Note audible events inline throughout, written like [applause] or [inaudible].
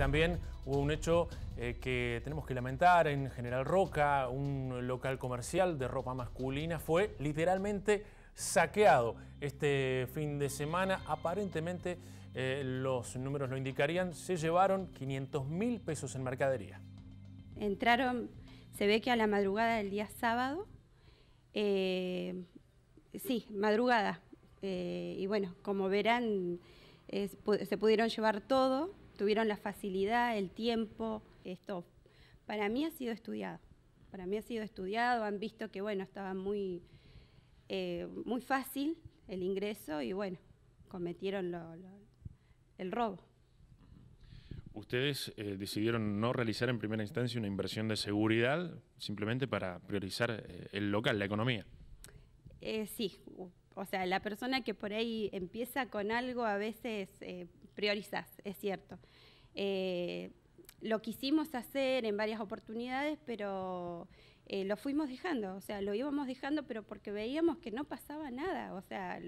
también hubo un hecho eh, que tenemos que lamentar en General Roca, un local comercial de ropa masculina fue literalmente saqueado este fin de semana. Aparentemente eh, los números lo indicarían, se llevaron 500 mil pesos en mercadería. Entraron, se ve que a la madrugada del día sábado, eh, sí, madrugada, y bueno, como verán, se pudieron llevar todo, tuvieron la facilidad, el tiempo, esto. Para mí ha sido estudiado, para mí ha sido estudiado, han visto que, bueno, estaba muy, eh, muy fácil el ingreso y, bueno, cometieron el robo. Ustedes eh, decidieron no realizar en primera instancia una inversión de seguridad simplemente para priorizar eh, el local, la economía. sí, o sea, la persona que por ahí empieza con algo a veces priorizás, es cierto. Eh, lo quisimos hacer en varias oportunidades, pero eh, lo fuimos dejando, o sea, lo íbamos dejando, pero porque veíamos que no pasaba nada, o sea,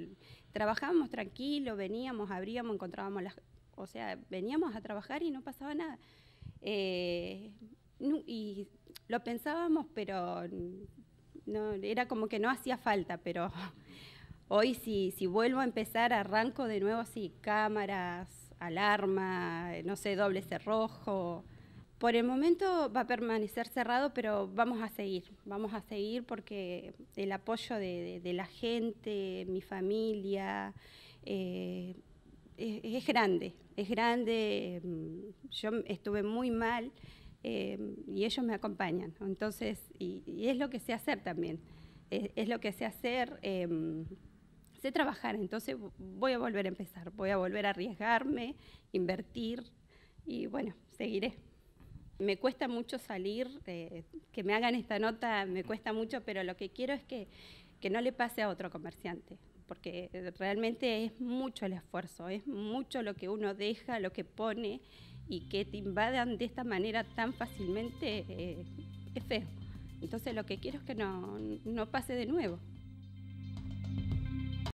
trabajábamos tranquilo, veníamos, abríamos, encontrábamos las, o sea, veníamos a trabajar y no pasaba nada. Eh, y lo pensábamos, pero no, era como que no hacía falta, pero [laughs] hoy si, si vuelvo a empezar, arranco de nuevo, así cámaras, alarma, no sé, doble cerrojo. Por el momento va a permanecer cerrado, pero vamos a seguir, vamos a seguir porque el apoyo de, la gente, mi familia, eh, es, grande, es grande. Mm, yo estuve muy mal eh, y ellos me acompañan, entonces, y, es lo que sé hacer también, es, lo que sé hacer. Em, sé trabajar, entonces voy a volver a empezar, voy a volver a arriesgarme, invertir y bueno, seguiré. Me cuesta mucho salir, eh, que me hagan esta nota me cuesta mucho, pero lo que quiero es que, que no le pase a otro comerciante, porque realmente es mucho el esfuerzo, es mucho lo que uno deja, lo que pone y que te invadan de esta manera tan fácilmente eh, es feo. Entonces lo que quiero es que no, no pase de nuevo.